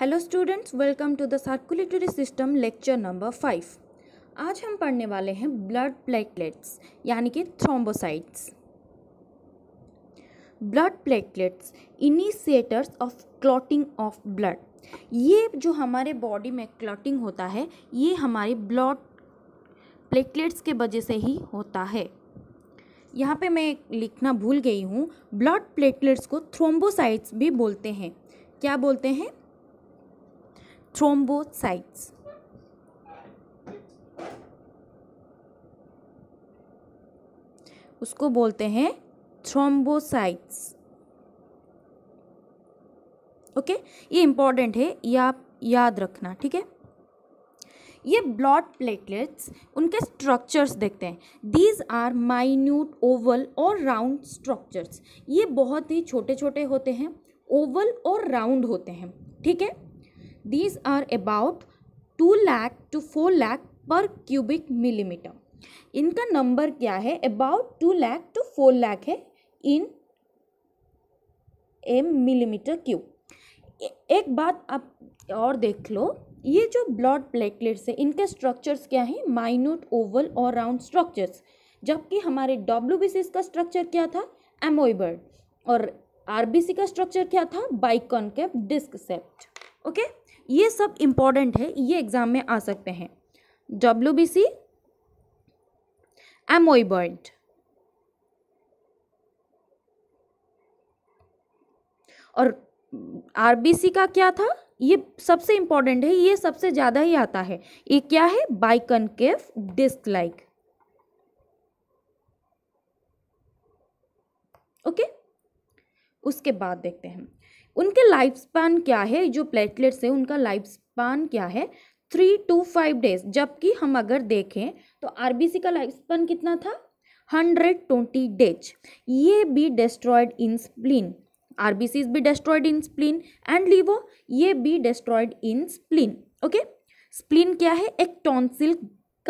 Hello students welcome to the circulatory system lecture number five आज हम पढ़ने वाले हैं ब्लड प्लेटलेट्स यानी कि thrombocytes blood platelets initiators of clotting of blood ये जो हमारे बॉडी में क्लॉटिंग होता है ये हमारे ब्लड प्लेटलेट्स के वजह से ही होता है यहाँ पे मैं लिखना भूल गई हूँ ब्लड प्लेटलेट्स को थ्रोम्बोसाइट्स भी बोलते हैं क्या बोलते हैं thrombocytes. उसको बोलते हैं थ्रोम्बोसाइट्स ओके okay? ये इंपॉर्टेंट है ये आप याद रखना ठीक है ये ब्लॉड प्लेटलेट्स उनके स्ट्रक्चर्स देखते हैं दीज आर माइन्यूट ओवल और राउंड स्ट्रक्चर्स ये बहुत ही छोटे छोटे होते हैं ओवल और राउंड होते हैं ठीक है these are about two lakh two four lakh per cubic millimeter इनका नंबर क्या है about two lakh two four lakh है इन एम मिलीमीटर क्यूब एक बात आप और देख लो ये जो ब्लड प्लेटलेट्स है इनके स्ट्रक्चर्स क्या हैं माइन्यूट ओवल और राउंड स्ट्रक्चर्स जबकि हमारे डब्ल्यू बी का स्ट्रक्चर क्या था एमोइबर्ड और आर का स्ट्रक्चर क्या था biconcave disc shaped okay ये सब इम्पॉर्टेंट है ये एग्ज़ाम में आ सकते हैं डब्ल्यू बी सी एमोइबर्ड और आरबीसी का क्या था ये सबसे इम्पॉर्टेंट है ये सबसे ज़्यादा ही आता है ये क्या है बाइकनकेव डिस्क लाइक ओके उसके बाद देखते हैं उनके लाइफ स्पान क्या है जो प्लेटलेट्स है उनका लाइफ स्पान क्या है थ्री टू फाइव डेज जबकि हम अगर देखें तो आरबीसी का लाइफ स्पान कितना था हंड्रेड ट्वेंटी डेज ये भी destroyed in spleen RBC is भी destroyed in spleen and liver ये भी destroyed in spleen okay spleen क्या है एक टॉन्सिल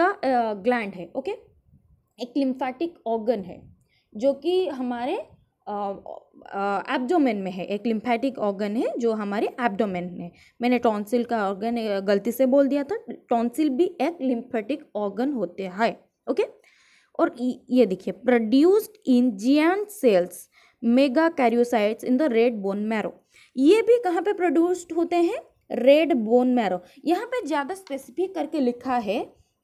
का ग्लैंड है ओके okay? एक लिम्फेटिक ऑर्गन है जो कि हमारे एब्डोमेन में है एक लिम्फेटिक ऑर्गन है जो हमारे एब्डोमेन में मैंने टॉन्सिल का ऑर्गन गलती से बोल दिया था टॉन्सिल भी एक लिम्फेटिक ऑर्गन होते हैं ओके और ये देखिए produced in giant cells megakaryocytes in the red bone marrow ये भी कहाँ पे प्रोड्यूस्ड होते हैं रेड बोन मैरो यहाँ पे ज़्यादा स्पेसिफिक करके लिखा है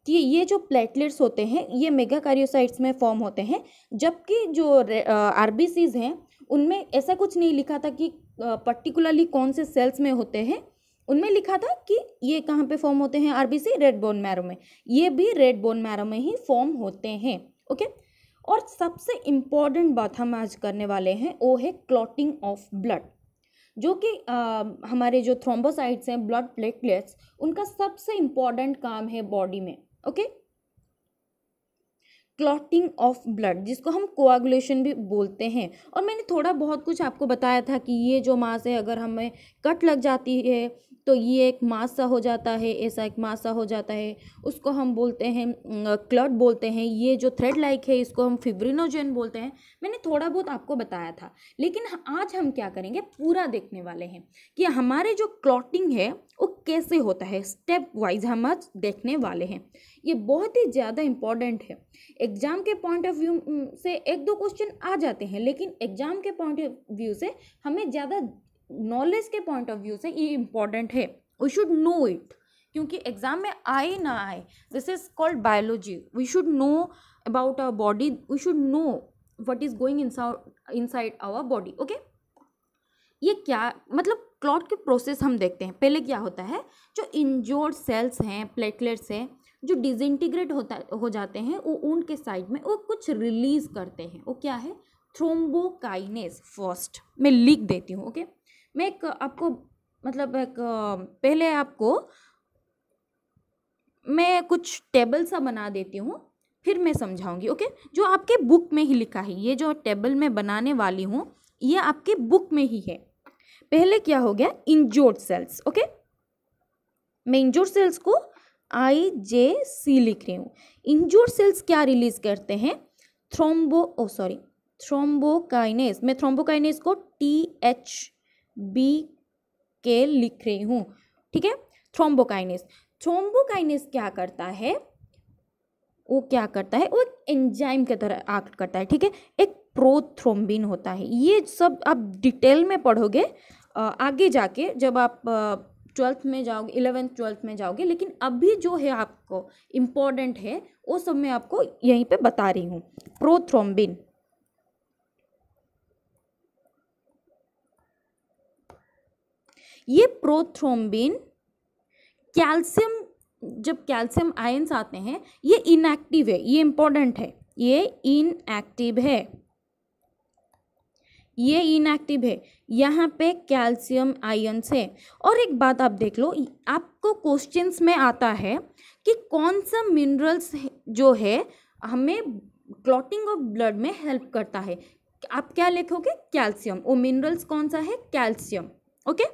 कि ये जो प्लेटलेट्स होते हैं ये मेगा कारियोसाइट्स में फॉर्म होते हैं जबकि जो आर हैं उनमें ऐसा कुछ नहीं लिखा था कि पर्टिकुलरली कौन से सेल्स में होते हैं उनमें लिखा था कि ये कहाँ पे फॉर्म होते हैं आरबीसी रेड बोन मैरो में ये भी रेड बोन मैरो में ही फॉर्म होते हैं ओके और सबसे इम्पॉर्टेंट बात हम आज करने वाले हैं वो है क्लॉटिंग ऑफ ब्लड जो कि हमारे जो थ्रोम्बोसाइट्स हैं ब्लड प्लेटलेट्स उनका सबसे इम्पॉर्टेंट काम है बॉडी में ओके क्लॉटिंग ऑफ ब्लड जिसको हम कोआगुलेशन भी बोलते हैं और मैंने थोड़ा बहुत कुछ आपको बताया था कि ये जो मांस है अगर हमें कट लग जाती है तो ये एक मास सा हो जाता है ऐसा एक मास सा हो जाता है उसको हम बोलते हैं क्लड बोलते हैं ये जो थ्रेड लाइक है इसको हम फिब्रिनोजेन बोलते हैं मैंने थोड़ा बहुत आपको बताया था लेकिन आज हम क्या करेंगे पूरा देखने वाले हैं कि हमारे जो क्लॉटिंग है वो कैसे होता है स्टेप वाइज हम आज देखने वाले हैं ये बहुत ही ज़्यादा इम्पॉर्टेंट है एग्ज़ाम के पॉइंट ऑफ व्यू से एक दो क्वेश्चन आ जाते हैं लेकिन एग्ज़ाम के पॉइंट ऑफ व्यू से हमें ज़्यादा नॉलेज के पॉइंट ऑफ व्यू से ये इम्पॉर्टेंट है वी शुड नो इट क्योंकि एग्जाम में आए ना आए this is called biology we should know about our body we should know what is going inside our body okay ये क्या मतलब क्लॉट के प्रोसेस हम देखते हैं पहले क्या होता है जो इंजोर्ड सेल्स हैं प्लेटलेट्स हैं जो डिजइंटीग्रेट होता हो जाते हैं वो ऊन के साइड में वो कुछ रिलीज करते हैं वो क्या है थ्रोम्बोकाइनेस फर्स्ट मैं लिख देती हूँ ओके okay? मैं एक आपको मतलब एक पहले आपको मैं कुछ टेबल सा बना देती हूँ फिर मैं समझाऊंगी ओके जो आपके बुक में ही लिखा है ये जो टेबल मैं बनाने वाली हूँ ये आपके बुक में ही है पहले क्या हो गया इंजोर्ड सेल्स ओके मैं इंजोर्ड सेल्स को आई जे सी लिख रही हूँ इंजोर्ड सेल्स क्या रिलीज करते हैं थ्रोम्बो ओ सॉरी थ्रोम्बोकाइनेस मैं थ्रोम्बोकाइनेस को टी एच बी के लिख रही हूँ ठीक है थ्रोम्बोकाइनेस थ्रोम्बोकाइनेस क्या करता है वो क्या करता है वो एक एंजाइम के तरह एक्ट करता है ठीक है एक प्रोथ्रोम्बिन होता है ये सब आप डिटेल में पढ़ोगे आगे जाके जब आप ट्वेल्थ में जाओगे इलेवेंथ ट्वेल्थ में जाओगे लेकिन अभी जो है आपको इम्पोर्टेंट है वो सब मैं आपको यहीं पे बता रही हूँ प्रोथ्रोम्बिन ये प्रोथ्रोम्बिन कैल्शियम जब कैल्शियम आयंस आते हैं ये इनएक्टिव है ये इंपॉर्टेंट है ये इनएक्टिव है ये इनएक्टिव है यहाँ पे कैल्शियम आयंस है और एक बात आप देख लो आपको क्वेश्चंस में आता है कि कौन सा मिनरल्स जो है हमें क्लॉटिंग ऑफ ब्लड में हेल्प करता है आप क्या लिखोगे कैल्शियम वो मिनरल्स कौन सा है कैल्शियम ओके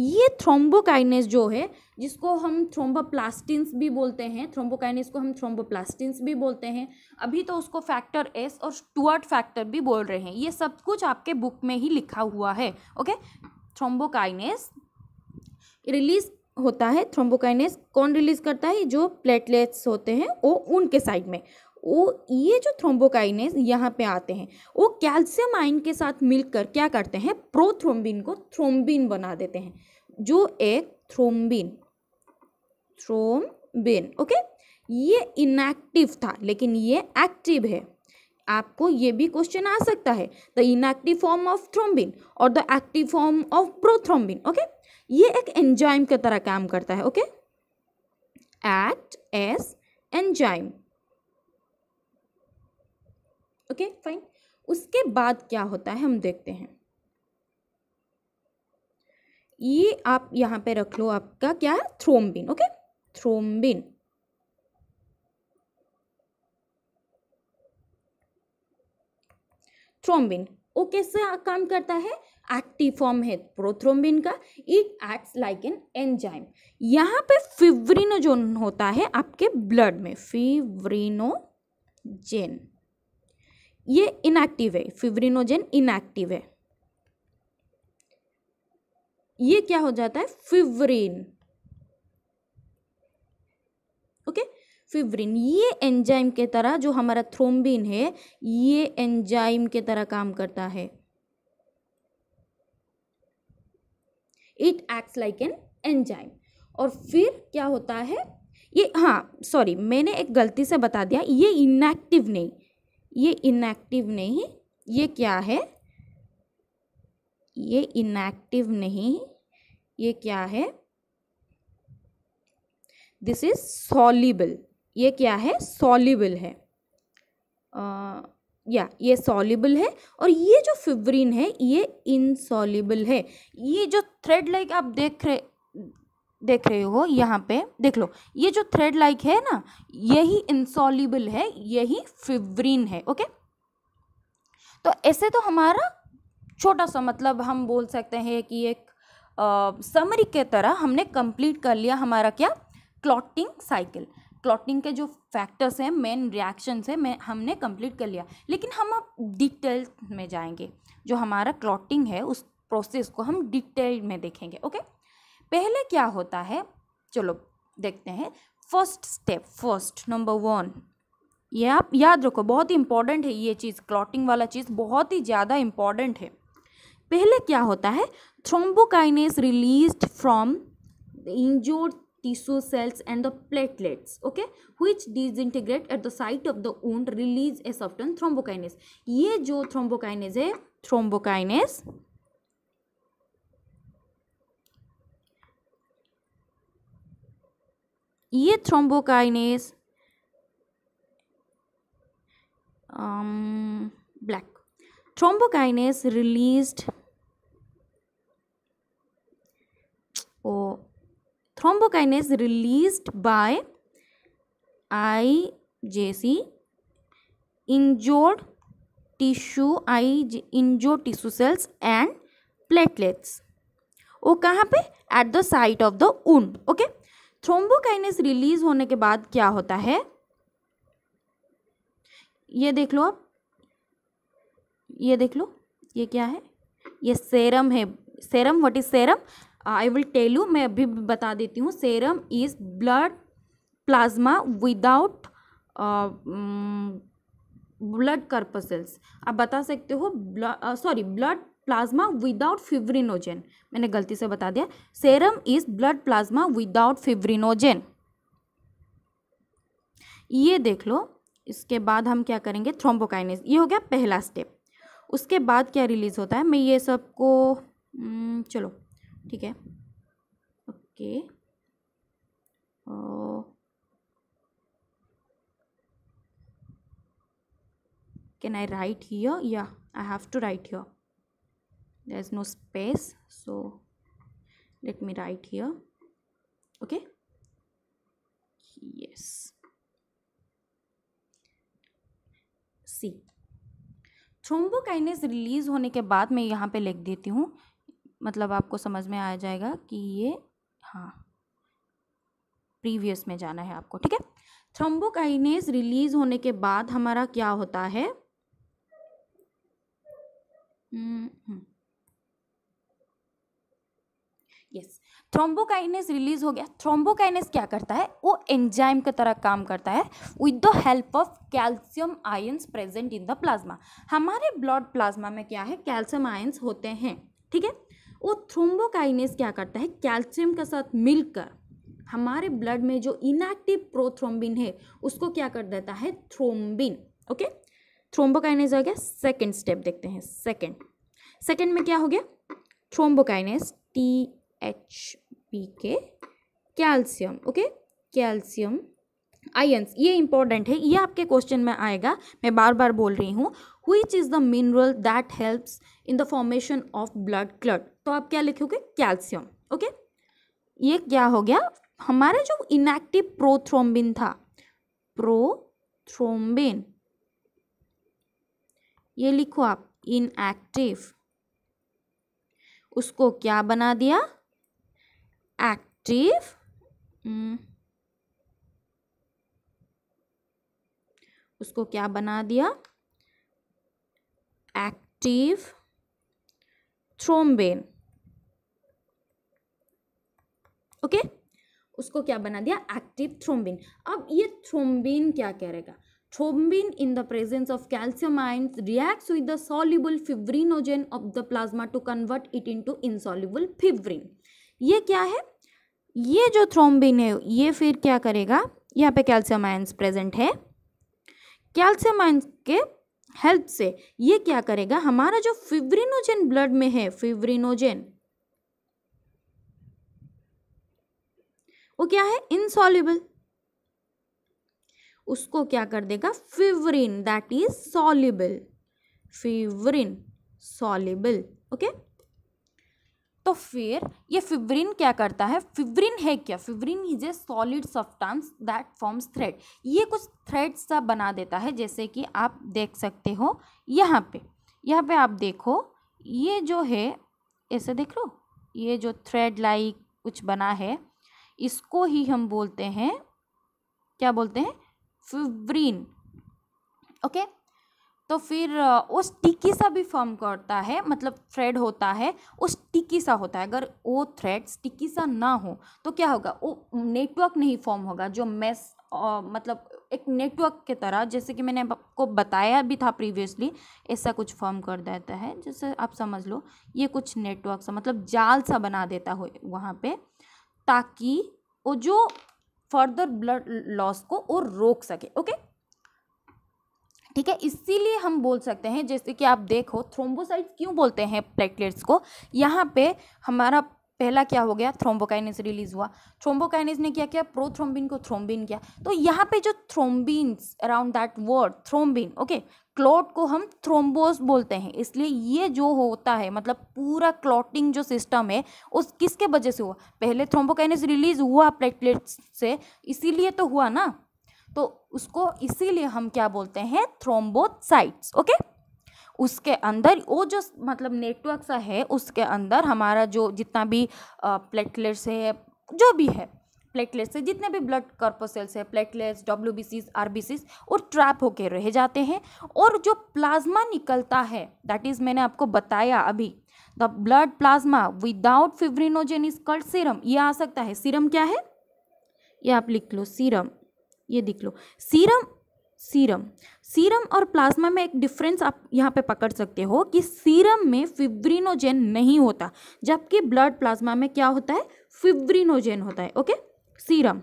ये थ्रोम्बोकाइनेस जो है जिसको हम थ्रोम्बोप्लास्टिन्स भी बोलते हैं थ्रोम्बोकाइनेस को हम थ्रोम्बोप्लास्टिन्स भी बोलते हैं अभी तो उसको फैक्टर एस और स्टुअर्ट फैक्टर भी बोल रहे हैं ये सब कुछ आपके बुक में ही लिखा हुआ है ओके थ्रोम्बोकाइनेस रिलीज होता है थ्रोम्बोकाइनेस कौन रिलीज करता है जो प्लेटलेट्स होते हैं वो उनके साइड में वो ये जो थ्रोम्बोकाइनेस यहाँ पे आते हैं वो कैल्शियम आइन के साथ मिलकर क्या करते हैं प्रोथ्रोम्बिन को थ्रोम्बिन बना देते हैं जो एक थ्रोम्बिन थ्रोम्बिन ओके ये इनएक्टिव था लेकिन ये एक्टिव है आपको ये भी क्वेश्चन आ सकता है the inactive form of thrombin और the active form of prothrombin okay ये एक एंजाइम की तरह काम करता है okay act as enzyme okay okay, fine उसके बाद क्या होता है हम देखते हैं ये आप यहां पे रख लो आपका क्या है थ्रोम्बिन ओके थ्रोम्बिन थ्रोम्बिन वो कैसे काम करता है एक्टिव फॉर्म है प्रोथ्रोम्बिन का it acts like an enzyme यहां पे फिवरिनोजोन होता है आपके ब्लड में फिवरिनोजेन ये इनएक्टिव है फिब्रिनोजेन इनएक्टिव है ये क्या हो जाता है फिवरिन ओके फिवरिन ये एंजाइम के तरह जो हमारा थ्रोम्बिन है ये एंजाइम के तरह काम करता है it acts like an enzyme और फिर क्या होता है ये हाँ सॉरी मैंने एक गलती से बता दिया ये इनएक्टिव नहीं ये इनएक्टिव नहीं ये क्या है ये इनएक्टिव नहीं ये क्या है दिस इज सॉलिबल ये क्या है सॉलिबल है आ, या ये सॉलिबल है और ये जो फिवरीन है ये इनसॉलिबल है ये जो थ्रेड लाइक आप देख रहे देख रहे हो यहाँ पे देख लो ये जो थ्रेड लाइक है ना यही इंसॉलिबल है यही फिवरीन है ओके तो ऐसे तो हमारा छोटा सा मतलब हम बोल सकते हैं कि एक समरी के तरह हमने कंप्लीट कर लिया हमारा क्या क्लॉटिंग साइकिल क्लॉटिंग के जो फैक्टर्स हैं मेन रिएक्शंस हैं मैं हमने कंप्लीट कर लिया लेकिन हम अब डिटेल में जाएंगे जो हमारा क्लॉटिंग है उस प्रोसेस को हम डिटेल में देखेंगे ओके okay? पहले क्या होता है चलो देखते हैं first step first number one ये आप याद रखो बहुत ही इंपॉर्टेंट है ये चीज़ क्लॉटिंग वाला चीज़ बहुत ही ज़्यादा इम्पॉर्टेंट है पहले क्या होता है thrombokinase release from injured tissue cells and the platelets okay which disintegrate at the site of the wound release a soften thrombokinase ये जो थ्रोम्बोकाइनेस है थ्रोम्बोकाइनेस ये thrombokinase black thrombokinase released oh thrombokinase released by I see injured tissue I injured tissue cells and platelets वो कहाँ पे at the site of the wound okay thrombokinase release होने के बाद क्या होता है ये देख लो आप ये देख लो ये क्या है ये सेरम है serum what is serum I will tell you मैं अभी बता देती हूँ serum is blood plasma without blood corpuscles आप बता सकते हो blood sorry blood plasma without fibrinogen मैंने गलती से बता दिया serum is blood plasma without fibrinogen ये देख लो इसके बाद हम क्या करेंगे थ्रोम्बोकाइनेस ये हो गया पहला स्टेप उसके बाद क्या रिलीज़ होता है मैं ये सबको हम्म, चलो ठीक है okay oh, can I write here या I have to write here there is no space so let me write here okay yes see thrombokinase release होने के बाद मैं यहाँ पे लिख देती हूँ मतलब आपको समझ में आ जाएगा कि ये हाँ प्रीवियस में जाना है आपको ठीक है थ्रोम्बोकाइनेस रिलीज़ होने के बाद हमारा क्या होता है hmm, hmm. Yes thrombokinase release हो गया थ्रोम्बोकाइनेस क्या करता है वो एंजाइम की तरह काम करता है with the help of calcium ions present in the plasma हमारे ब्लड प्लाज्मा में क्या है कैल्शियम आयंस होते हैं ठीक है वो थ्रोम्बोकाइनेस क्या करता है कैल्शियम के साथ मिलकर हमारे ब्लड में जो इनएक्टिव प्रोथ्रोम्बिन है उसको क्या कर देता है थ्रोम्बिन ओके थ्रोम्बोकाइनेस हो गया सेकेंड स्टेप देखते हैं सेकेंड सेकेंड में क्या हो गया थ्रोम्बोकाइनेस टी एच पी के कैल्शियम ओके कैल्शियम आयंस ये इंपॉर्टेंट है ये आपके क्वेश्चन में आएगा मैं बार बार बोल रही हूँ which is the mineral that helps in the formation of blood clot तो आप क्या लिखोगे कैल्शियम ओके ये क्या हो गया हमारा जो इनएक्टिव प्रोथ्रोम्बिन था प्रोथ्रोम्बिन ये लिखो आप इनएक्टिव उसको क्या बना दिया एक्टिव hmm. उसको क्या बना दिया एक्टिव थ्रोम्बेन ओके उसको क्या बना दिया एक्टिव थ्रोम्बिन अब ये थ्रोम्बिन क्या कह रहेगा thrombin in the presence of calcium ions reacts with the soluble fibrinogen of the plasma to convert it into insoluble fibrin ये क्या है ये जो थ्रोम्बिन है ये फिर क्या करेगा यहाँ पे कैल्शियम आयंस प्रेजेंट है कैल्शियम आयंस के हेल्प से ये क्या करेगा हमारा जो फिब्रिनोजेन ब्लड में है फिब्रिनोजेन वो क्या है इनसॉल्युबल उसको क्या कर देगा fibrin that is soluble fibrin soluble okay तो फिर ये फिब्रिन क्या करता है फिब्रिन है क्या fibrin is a solid substance that forms thread ये कुछ थ्रेड सा बना देता है जैसे कि आप देख सकते हो यहाँ पे यहाँ पे आप देखो ये जो है ऐसे देख लो ये जो थ्रेड लाइक कुछ बना है इसको ही हम बोलते हैं क्या बोलते हैं फिब्रिन ओके okay? तो फिर उस स्टिकी सा भी फॉर्म करता है मतलब थ्रेड होता है उस टिकी सा होता है अगर वो थ्रेड स्टिकी सा ना हो तो क्या होगा वो नेटवर्क नहीं फॉर्म होगा जो मैस मतलब एक नेटवर्क के तरह जैसे कि मैंने आपको बताया भी था प्रीवियसली ऐसा कुछ फॉर्म कर देता है जैसे आप समझ लो ये कुछ नेटवर्क सा मतलब जाल सा बना देता हो वहाँ पे ताकि वो जो फर्दर ब्लड लॉस को वो रोक सके ओके ठीक है इसीलिए हम बोल सकते हैं जैसे कि आप देखो थ्रोम्बोसाइट्स क्यों बोलते हैं प्लेटलेट्स को यहाँ पे हमारा पहला क्या हो गया थ्रोम्बोकाइनिस रिलीज हुआ थ्रोम्बोकाइनिस ने क्या किया प्रोथ्रोम्बिन को थ्रोम्बिन किया तो यहाँ पे जो thrombins around that word thrombin okay clot को हम थ्रोम्बोस बोलते हैं इसलिए ये जो होता है मतलब पूरा क्लॉटिंग जो सिस्टम है उस किसके वजह से हुआ पहले थ्रोम्बोकाइनिस रिलीज हुआ प्लेटलेट्स से इसीलिए तो हुआ ना तो उसको इसीलिए हम क्या बोलते हैं थ्रोम्बोसाइट्स ओके उसके अंदर वो जो मतलब नेटवर्क सा है उसके अंदर हमारा जो जितना भी प्लेटलेट्स है जो भी है प्लेटलेट्स से जितने भी ब्लड कॉर्पोसेल्स है platelets W B Cs R B Cs वो ट्रैप होके रह जाते हैं और जो प्लाज्मा निकलता है दैट इज़ मैंने आपको बताया अभी the blood plasma without fibrinogen is called serum ये आ सकता है सीरम क्या है ये आप लिख लो सीरम ये दिख लो सीरम सीरम सीरम और प्लाज्मा में एक डिफरेंस आप यहाँ पे पकड़ सकते हो कि सीरम में फिब्रिनोजेन नहीं होता जबकि ब्लड प्लाज्मा में क्या होता है फिब्रिनोजेन होता है okay serum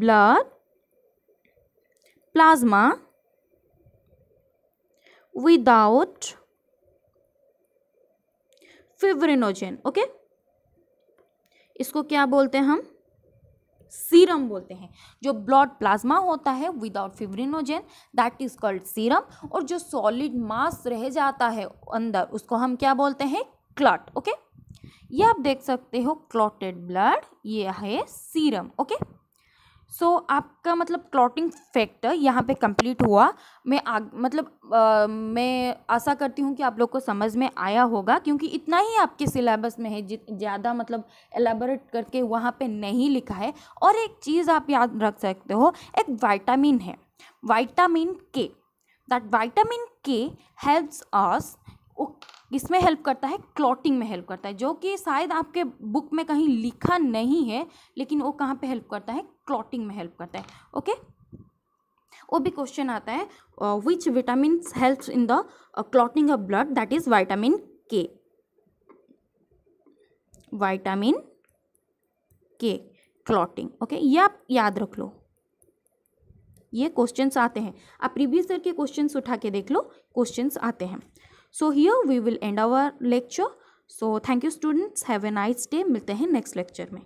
blood plasma without fibrinogen okay इसको क्या बोलते हैं हम सीरम बोलते हैं जो ब्लड प्लाज्मा होता है without fibrinogen that is called serum और जो सॉलिड मास रह जाता है अंदर उसको हम क्या बोलते हैं क्लॉट ओके ये आप देख सकते हो क्लॉटेड ब्लड ये है सीरम ओके सो so, आपका मतलब क्लॉटिंग फैक्टर यहाँ पे कंप्लीट हुआ मैं आग मतलब आ, मैं आशा करती हूँ कि आप लोग को समझ में आया होगा क्योंकि इतना ही आपके सिलेबस में है ज़्यादा मतलब एलेबोरेट करके वहाँ पे नहीं लिखा है और एक चीज़ आप याद रख सकते हो एक वाइटामिन है vitamin K that vitamin K helps us किसमें हेल्प करता है क्लॉटिंग में हेल्प करता है जो कि शायद आपके बुक में कहीं लिखा नहीं है लेकिन वो कहाँ पे हेल्प करता है क्लॉटिंग में हेल्प करता है ओके वो भी क्वेश्चन आता है which vitamin help in the clotting of blood that is vitamin K vitamin K clotting okay ये आप याद रख लो ये क्वेश्चंस आते हैं आप प्रीवियस ईयर के क्वेश्चंस उठा के देख लो क्वेश्चंस आते हैं so here we will end our lecture so thank you students have a nice day मिलते हैं नेक्स्ट लेक्चर में